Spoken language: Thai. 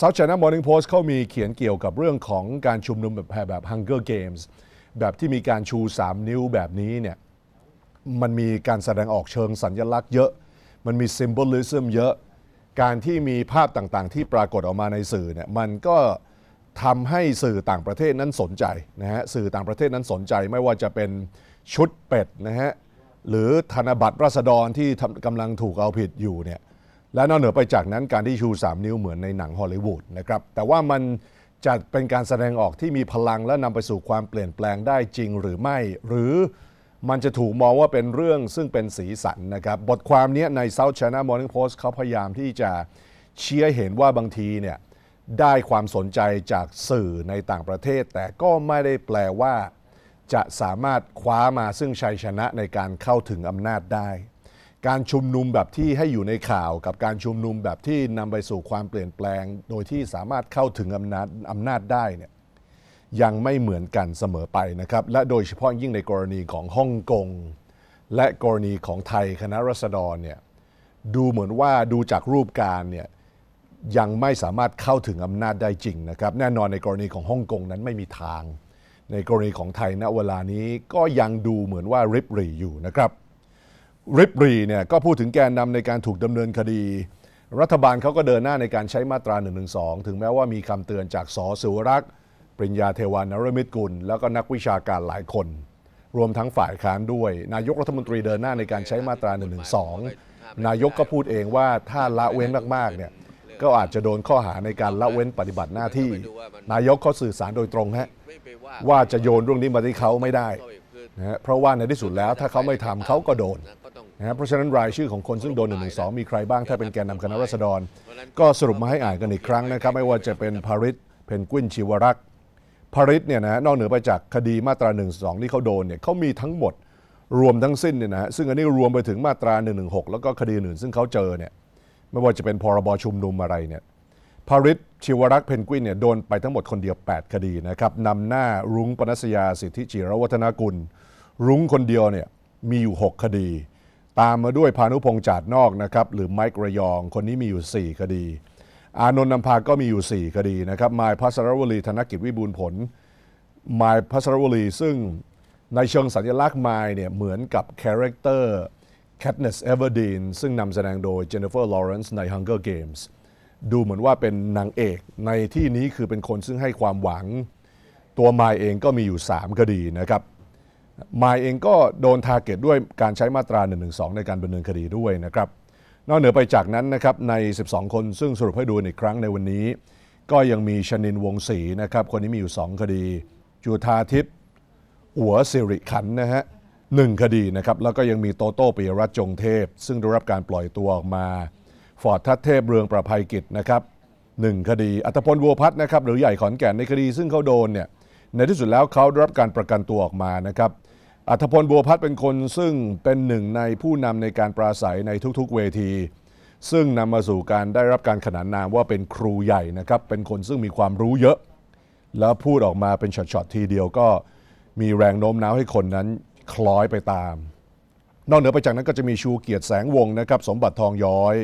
South China Morning Post เขามีเขียนเกี่ยวกับเรื่องของการชุมนุมแบบแบบ Hunger Games แบบที่มีการชู 3 นิ้วแบบนี้เนี่ย มันมีการแสดงออกเชิงสัญญลักษณ์เยอะ มันมี symbolism เยอะ การที่มีภาพต่างๆ ที่ปรากฏออกมาในสื่อเนี่ย มันก็ทำให้สื่อต่างประเทศนั้นสนใจนะฮะ สื่อต่างประเทศนั้นสนใจไม่ว่าจะเป็นชุดเป็ดนะฮะ หรือธนบัตรรัษฎรที่กำลังถูกเอาผิดอยู่เนี่ยและนอกเหนือไปจากนั้นการที่ชู 3 นิ้วเหมือนในหนังฮอลลีวูดนะครับแต่ว่ามันจะเป็นการแสดงออกที่มีพลังและนำไปสู่ความเปลี่ยนแปลงได้จริงหรือไม่ หรือมันจะถูกมองว่าเป็นเรื่องซึ่งเป็นสีสันนะครับ บทความนี้ใน South China Morning Post เขาพยายามที่จะเชี์เห็นว่าบางทีเนี่ยได้ความสนใจจากสื่อในต่างประเทศ แต่ก็ไม่ได้แปลว่า จะสามารถคว้ามาซึ่งชัยชนะในการเข้าถึงอำนาจได้การชุมนุมแบบที่ให้อยู่ในข่าวกับการชุมนุมแบบที่ นำ ไปสู่ความเปลี่ยนแปลง โดยที่สามารถเข้าถึง อำนาจอำนาจได้เนี่ยยังไม่เหมือนกันเสมอไปนะครับ และโดยเฉพาะยิ่งในกรณีของฮ่องกงและกรณีของไทยคณะรัษฎรเนี่ยดูเหมือนว่าดูจากรูปการเนี่ยยังไม่สามารถเข้าถึงอำนาจได้จริงนะครับแน่นอนในกรณีของฮ่องกงนั้นไม่มีทาง ในกรณีของไทยณเวลานี้ก็ยังดูเหมือนว่าริบหรี่อยู่นะครับริบรีเนี่ยก็พูดถึงแกนนำในการถูกดำเนินคดี รัฐบาลเขาก็เดินหน้าในการใช้มาตรา1นึถึงแม้ว่ามีคำเตือนจากสสุวรักษ์ปริญญาเทวานรมิตรกุล แล้วก็นักวิชาการหลายคน รวมทั้งฝ่ายค้านด้วย นายกรัฐมนตรีเดินหน้าในการใช้มาตรา1นึนายกก็พูดเองว่าถ้าละเว้นมากๆเนี่ยก็อาจจะโดนข้อหาในการละเว้นปฏิบัติหน้าที่ นายกเขาสื่อสารโดยตรงฮะว่าจะโยนเรื่องนี้มาที่เขาไม่ได้นะเพราะว่าในที่สุดแล้ว ถ้าเขาไม่ทำเขาก็โดนนะเพราะฉะนั้นรายชื่อของคนซึ่งโดนหนึ่่งงงหนึสอมีใครบ้างถ้าเป็นแกนนำคณะรัษฎร ก็สรุปมาให้อ่านกันอีกครั้งนะครับ ไม่ว่าจะเป็นพาริสเพนกวินชิวรักษ์พาริสเนี่ยนะนอกเหนือไปจากคดีมาตรา1นึที่เขาโดนเนี่ยเขามีทั้งหมดรวมทั้งสิ้นเนี่ยนะซึ่งอันนี้รวมไปถึงมาตรา1นึแล้วก็คดีอื่นซึ่งเขาเจอเนี่ยไม่ว่าจะเป็นพรบชุมนุมอะไรเนี่ยพาริสชิวรักษ์เพนกวินเนี่ยโดนไปทั้งหมดคนเดียว 8 คดีนะครับนำหน้ารุ้งปนัสยาสิทธิจิรวัฒนกุล รุ้งคนเดียวเนี่ยมีอยู่6คดีตามมาด้วยพานุพงษ์จาดนอกนะครับหรือไมค์ระยองคนนี้มีอยู่ 4 คดี อานนท์นำพาก็มีอยู่ 4 คดีนะครับมายพัสรวลีธนกิจวิบูลผลมายพัสรวลีซึ่งในเชิงสัญลักษณ์มายเนี่ยเหมือนกับคาแรคเตอร์ Katniss Everdeen ซึ่งนำแสดงโดย j e n ฟเฟอร์ลอเรนซ์ใน Hunger Games ดูเหมือนว่าเป็นนางเอก ในที่นี้คือเป็นคนซึ่งให้ความหวัง ตัวมายเองก็มีอยู่ 3 คดีนะครับมายเองก็โดนทาร์เก็ตด้วยการใช้มาตรา 112 ในการดำเนินคดีด้วยนะครับ นอกเหนือไปจากนั้นนะครับใน 12 คนซึ่งสรุปให้ดูอีกครั้งในวันนี้ ก็ยังมีชนินวงศรีนะครับคนนี้มีอยู่ 2 คดี จุธาทิพย์อัวสิริขันนะฮะหนึ่งคดีนะครับแล้วก็ยังมีโตโต้ปิยรัตน์จงเทพ ซึ่งได้รับการปล่อยตัวออกมาฟอร์ดทัตเทพเรืองประภัยกิจนะครับหนึ่งคดีอัตพลวัวพัฒนะครับหรือใหญ่ขอนแก่นในคดี ซึ่งเขาโดนเนี่ยในที่สุดแล้วเขาได้รับการประกันตัวออกมานะครับอัธพลบัวพัฒน์เป็นคนซึ่งเป็นหนึ่งในผู้นำในการปราศัยในทุกๆเวที ซึ่งนำมาสู่การได้รับการขนานนามว่าเป็นครูใหญ่นะครับเป็นคนซึ่งมีความรู้เยอะ แล้วพูดออกมาเป็นช็อตๆทีเดียวก็มีแรงโน้มน้าวให้คนนั้นคล้อยไปตาม นอกเหนือไปจากนั้นก็จะมีชูเกียรติแสงวงนะครับสมบัติทองย้อย